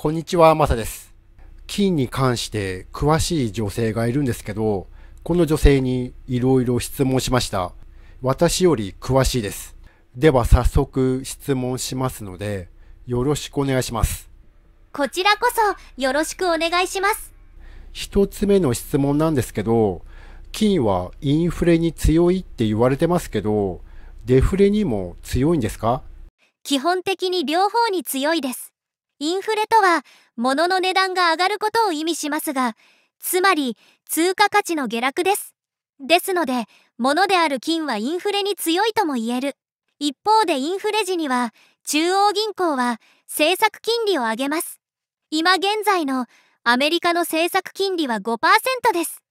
こんにちは、マサです。金に関して詳しい女性がいるんですけど、この女性に色々質問しました。私より詳しいです。では早速質問しますので、よろしくお願いします。こちらこそよろしくお願いします。一つ目の質問なんですけど、金はインフレに強いって言われてますけど、デフレにも強いんですか基本的に両方に強いです。インフレとは物の値段が上がることを意味しますが、つまり通貨価値の下落です。ですので、物である金はインフレに強いとも言える。一方でインフレ時には、中央銀行は政策金利を上げます。今現在のアメリカの政策金利は5%です。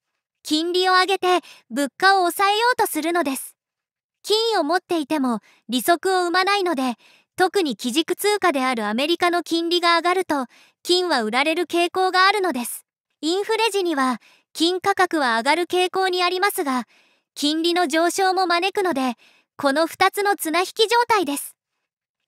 金利を上げて物価を抑えようとするのです。金を持っていても利息を生まないので、特に基軸通貨であるアメリカの金利が上がると、金は売られる傾向があるのです。インフレ時には、金価格は上がる傾向にありますが、金利の上昇も招くので、この2つの綱引き状態です。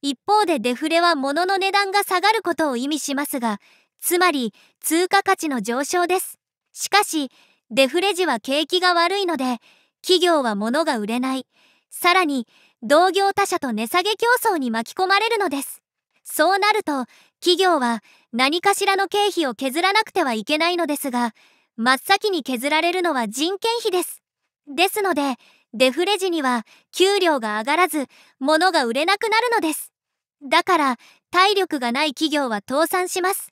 一方でデフレは物の値段が下がることを意味しますが、つまり通貨価値の上昇です。しかし、デフレ時は景気が悪いので、企業は物が売れない、さらに同業他社と値下げ競争に巻き込まれるのです。そうなると企業は何かしらの経費を削らなくてはいけないのですが、真っ先に削られるのは人件費です。ですので、デフレ時には給料が上がらず、物が売れなくなるのです。だから、体力がない企業は倒産します。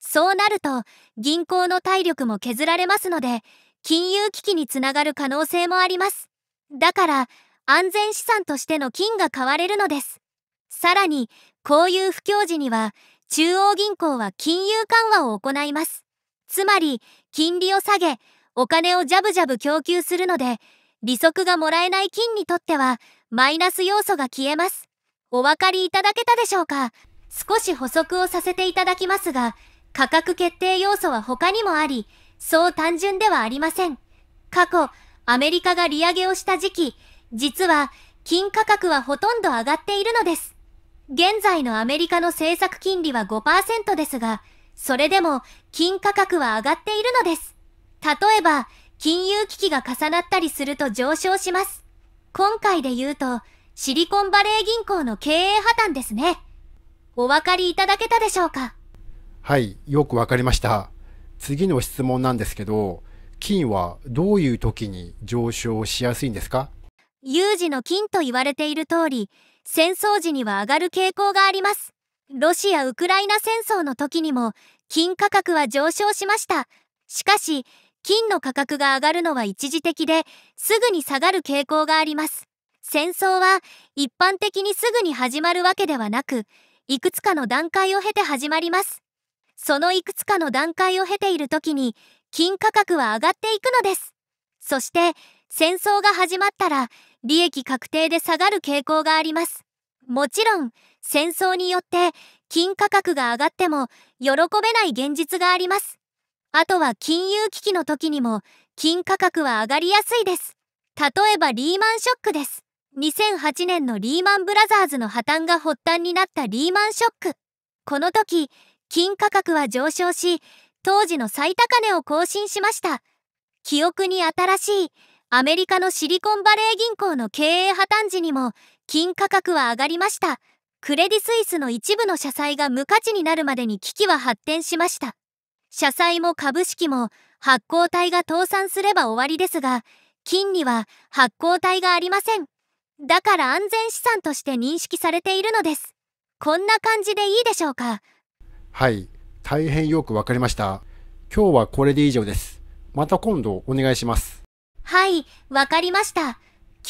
そうなると、銀行の体力も削られますので、金融危機につながる可能性もあります。だから、安全資産としての金が買われるのです。さらに、こういう不況時には、中央銀行は金融緩和を行います。つまり、金利を下げ、お金をジャブジャブ供給するので、利息がもらえない金にとっては、マイナス要素が消えます。お分かりいただけたでしょうか少し補足をさせていただきますが、価格決定要素は他にもあり、そう単純ではありません。過去、アメリカが利上げをした時期、実は金価格はほとんど上がっているのです。現在のアメリカの政策金利は5%ですが、それでも金価格は上がっているのです。例えば、金融危機が重なったりすると上昇します。今回で言うと、シリコンバレー銀行の経営破綻ですね。お分かりいただけたでしょうかはい、よくわかりました。次の質問なんですけど、金はどういう時に上昇しやすいんですか有事の金と言われている通り、戦争時には上がる傾向があります。ロシア・ウクライナ戦争の時にも、金価格は上昇しました。しかし、金の価格が上がるのは一時的で、すぐに下がる傾向があります。戦争は一般的にすぐに始まるわけではなく、いくつかの段階を経て始まります。そのいくつかの段階を経ている時に、金価格は上がっていくのです。そして、戦争が始まったら利益確定で下がる傾向があります。もちろん、戦争によって金価格が上がっても喜べない現実があります。あとは金融危機の時にも金価格は上がりやすいです。例えばリーマンショックです。2008年のリーマンブラザーズの破綻が発端になったリーマンショック。この時、金価格は上昇し、当時の最高値を更新しました。記憶に新しいアメリカのシリコンバレー銀行の経営破綻時にも金価格は上がりました。クレディ・スイスの一部の社債が無価値になるまでに危機は発展しました。社債も株式も発行体が倒産すれば終わりですが、金には発行体がありません。だから安全資産として認識されているのです。こんな感じでいいでしょうかはい、大変よくわかりました。今日はこれで以上です。また今度お願いします。はい、わかりました。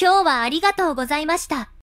今日はありがとうございました。